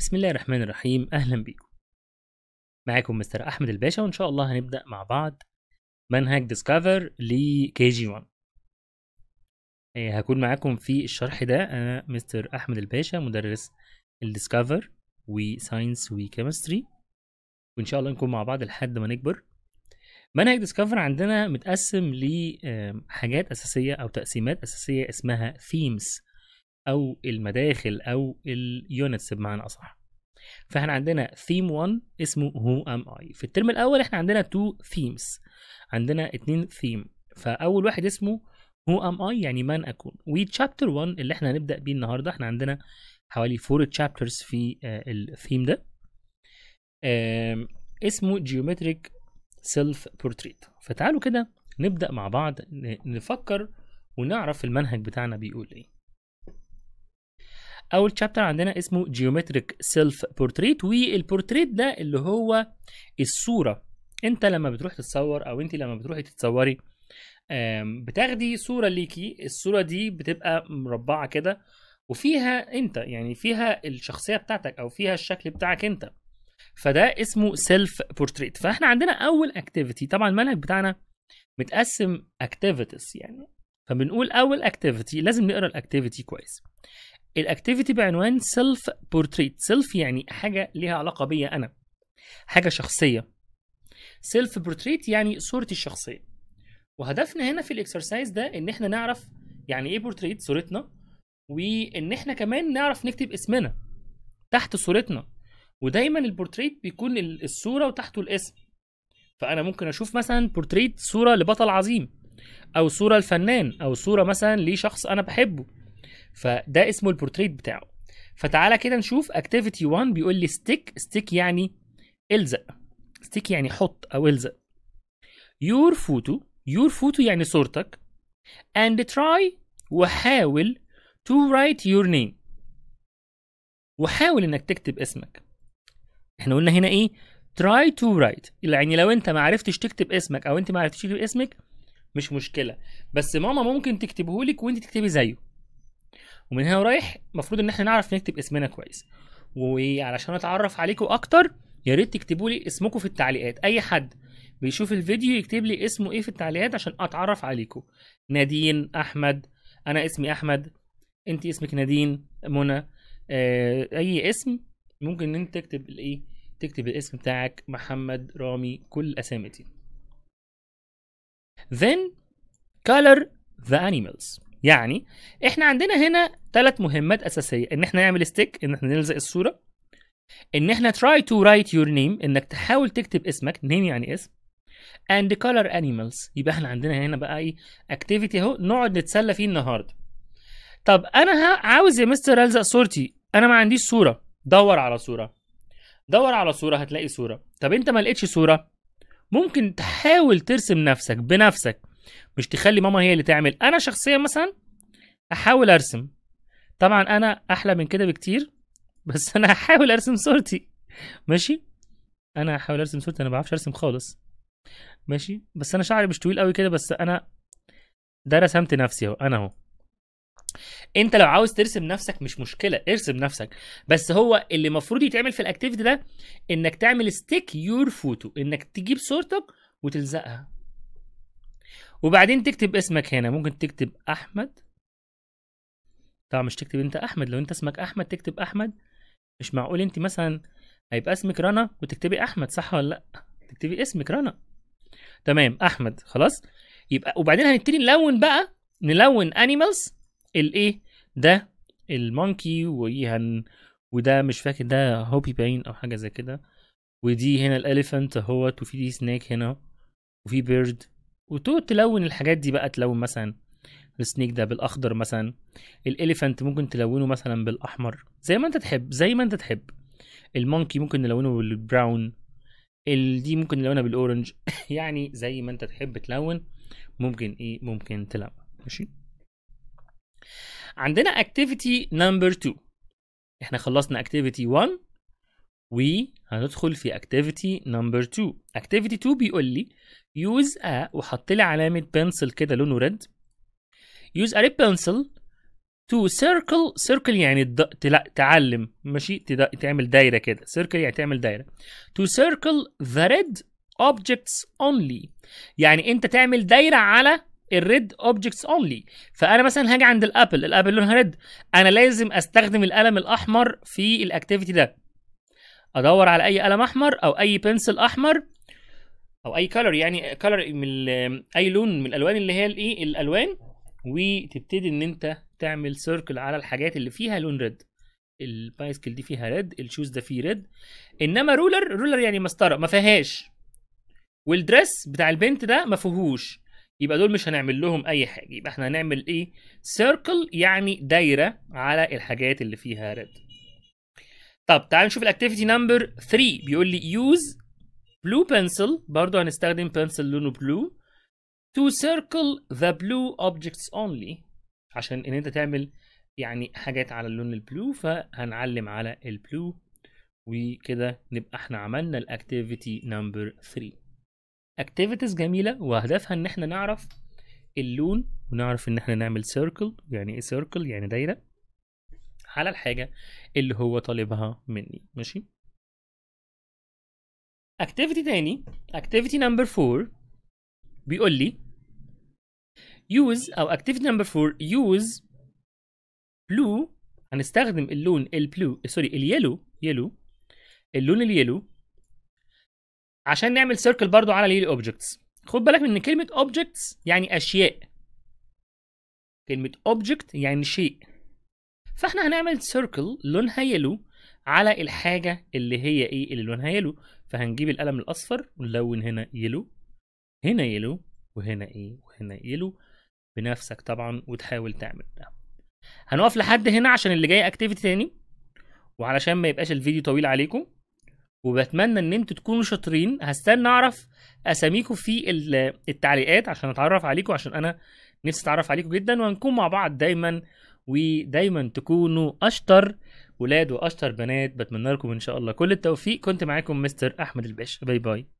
بسم الله الرحمن الرحيم أهلا بيكم معاكم مستر أحمد الباشا وإن شاء الله هنبدأ مع بعض منهج ديسكفر لكي جي 1 هكون معاكم في الشرح ده أنا مستر أحمد الباشا مدرس الديسكفر وساينس وكيمستري وإن شاء الله نكون مع بعض لحد ما نكبر منهج ديسكفر عندنا متقسم لحاجات آه، أساسية أو تقسيمات أساسية اسمها ثيمز او المداخل او اليونتس بمعنى اصح فاحنا عندنا ثيم 1 اسمه هو ام اي في الترم الاول احنا عندنا تو ثيمز عندنا اتنين ثيم فاول واحد اسمه هو ام اي يعني من اكون وتشابتر 1 اللي احنا هنبدا بيه النهارده احنا عندنا حوالي فور تشابترز في آه، الثيم ده اسمه جيومتريك سيلف بورتريت فتعالوا كده نبدا مع بعض نفكر ونعرف المنهج بتاعنا بيقول ايه اول شابتر عندنا اسمه جيومتريك سيلف بورتريت والبورتريت ده اللي هو الصوره انت لما بتروح تتصور او انت لما بتروحي تتصوري بتاخدي صوره ليكي الصوره دي بتبقى مربعه كده وفيها انت يعني فيها الشخصيه بتاعتك او فيها الشكل بتاعك انت فده اسمه سيلف بورتريت فاحنا عندنا اول اكتيفيتي طبعا المنهج بتاعنا متقسم اكتيفيتيز يعني فبنقول اول اكتيفيتي لازم نقرا الاكتيفيتي كويس الاكتيفيتي بعنوان سيلف بورتريت سيلف يعني حاجه ليها علاقه بيا انا حاجه شخصيه سيلف بورتريت يعني صورتي الشخصيه وهدفنا هنا في الاكسرسايز ده ان احنا نعرف يعني ايه بورتريت صورتنا وان احنا كمان نعرف نكتب اسمنا تحت صورتنا ودايما البورتريت بيكون الصوره وتحته الاسم فانا ممكن اشوف مثلا بورتريت صوره لبطل عظيم او صوره لفنان او صوره مثلا لشخص انا بحبه فده اسمه البورتريت بتاعه فتعالى كده نشوف اكتيفيتي 1 بيقول لي ستيك ستيك يعني الزق ستيك يعني حط او الزق يور فوتو يور فوتو يعني صورتك and try وحاول to write your name وحاول انك تكتب اسمك احنا قلنا هنا ايه try to write يعني لو انت ما عرفتش تكتب اسمك او انت ما عرفتش تكتب اسمك مش مشكله بس ماما ممكن تكتبه لك وانت تكتبي زيه ومن هنا ورايح المفروض ان احنا نعرف نكتب اسمنا كويس وعلشان اتعرف عليكم اكتر يا ريت تكتبوا لي اسمكم في التعليقات اي حد بيشوف الفيديو يكتب لي اسمه ايه في التعليقات عشان اتعرف عليكم نادين احمد انا اسمي احمد انت اسمك نادين منى آه اي اسم ممكن ان انت تكتب الايه تكتب الاسم بتاعك محمد رامي كل الاسامي دي then color the animals يعني احنا عندنا هنا ثلاث مهمات اساسيه ان احنا نعمل ستيك ان احنا نلزق الصوره ان احنا try to write your name انك تحاول تكتب اسمك name يعني اسم and color animals يبقى احنا عندنا هنا بقى ايه اكتيفيتي اهو نقعد نتسلى فيه النهارده طب انا عاوز يا مستر الزق صورتي انا ما عنديش صوره دور على صوره دور على صوره هتلاقي صوره طب انت ما لقيتش صوره ممكن تحاول ترسم نفسك بنفسك مش تخلي ماما هي اللي تعمل انا شخصيا مثلا احاول ارسم طبعا انا احلى من كده بكتير بس انا هحاول ارسم صورتي ماشي انا هحاول ارسم صورتي انا ما بعرفش ارسم خالص ماشي بس انا شعري مش طويل قوي كده بس انا ده رسمت نفسي اهو انا اهو انت لو عاوز ترسم نفسك مش مشكله ارسم نفسك بس هو اللي المفروض يتعمل في الاكتيفيتي ده انك تعمل ستيك يور فوتو انك تجيب صورتك وتلزقها وبعدين تكتب اسمك هنا ممكن تكتب احمد طبعا مش تكتب انت احمد لو انت اسمك احمد تكتب احمد مش معقول انت مثلا هيبقى اسمك رنا وتكتبي احمد صح ولا لا تكتبي اسمك رنا تمام احمد خلاص يبقى وبعدين هنبتدي نلون بقى نلون انيمالز الايه ده المونكي وهن وده مش فاكر ده هوبي باين او حاجه زي كده ودي هنا الاليفنت اهوت وفي دي سناك هنا وفي بيرد وتقعد تلون الحاجات دي بقى تلون مثلا السنيك ده بالاخضر مثلا الاليفنت ممكن تلونه مثلا بالاحمر زي ما انت تحب زي ما انت تحب المونكي ممكن نلونه بالبراون دي ممكن نلونها بالاورنج يعني زي ما انت تحب تلون ممكن ايه ممكن تلون ماشي عندنا اكتيفيتي نمبر 2 احنا خلصنا اكتيفيتي 1 و هندخل في activity number 2 activity 2 بيقول لي use a وحط لي علامة pencil كده لونه ريد use a red pencil to circle circle يعني تعلم ماشي تعمل دايرة كده circle يعني تعمل دايرة to circle the red objects only يعني انت تعمل دايرة على الريد اوبجكتس اونلي فانا مثلا هاجي عند الابل الابل لونها ريد انا لازم استخدم القلم الاحمر في الاكتيفيتي ده ادور على اي قلم احمر او اي بنسل احمر او اي كلر يعني كلر من اي لون من الالوان اللي هي الايه الالوان وتبتدي ان انت تعمل سيركل على الحاجات اللي فيها لون ريد البايسكل دي فيها ريد الشوز ده فيه ريد انما رولر رولر يعني مسطره ما فيهاش والدريس بتاع البنت ده ما فيهوش يبقى دول مش هنعمل لهم اي حاجه يبقى احنا هنعمل ايه سيركل يعني دايره على الحاجات اللي فيها ريد طب تعال نشوف الاكتيفيتي نمبر 3 بيقول لي يوز بلو بنسل برضه هنستخدم بنسل لونه بلو to circle the blue objects only عشان ان انت تعمل يعني حاجات على اللون البلو فهنعلم على البلو وكده نبقى احنا عملنا الاكتيفيتي نمبر 3 اكتيفيتيز جميله وهدفها ان احنا نعرف اللون ونعرف ان احنا نعمل سيركل يعني ايه سيركل يعني دايره على الحاجه اللي هو طالبها مني ماشي اكتيفيتي تاني اكتيفيتي نمبر 4 بيقول لي use او اكتيفيتي نمبر 4 use blue هنستخدم اللون البلو سوري اليلو يلو اللون اليلو عشان نعمل سيركل برضو على اليلو objects خد بالك من كلمه objects يعني اشياء كلمه object يعني شيء فاحنا هنعمل سيركل لونها يلو على الحاجه اللي هي ايه اللي لونها يلو فهنجيب القلم الاصفر ونلون هنا يلو هنا يلو وهنا ايه وهنا يلو بنفسك طبعا وتحاول تعمل ده هنقف لحد هنا عشان اللي جاي اكتيفيتي تاني وعلشان ما يبقاش الفيديو طويل عليكم وبتمنى ان انتوا تكونوا شاطرين هستنى اعرف اساميكم في التعليقات عشان اتعرف عليكم عشان انا نفسي اتعرف عليكم جدا وهنكون مع بعض دايما ودايما تكونوا اشطر ولاد واشطر بنات بتمنى لكم ان شاء الله كل التوفيق كنت معاكم مستر احمد الباشا باي باي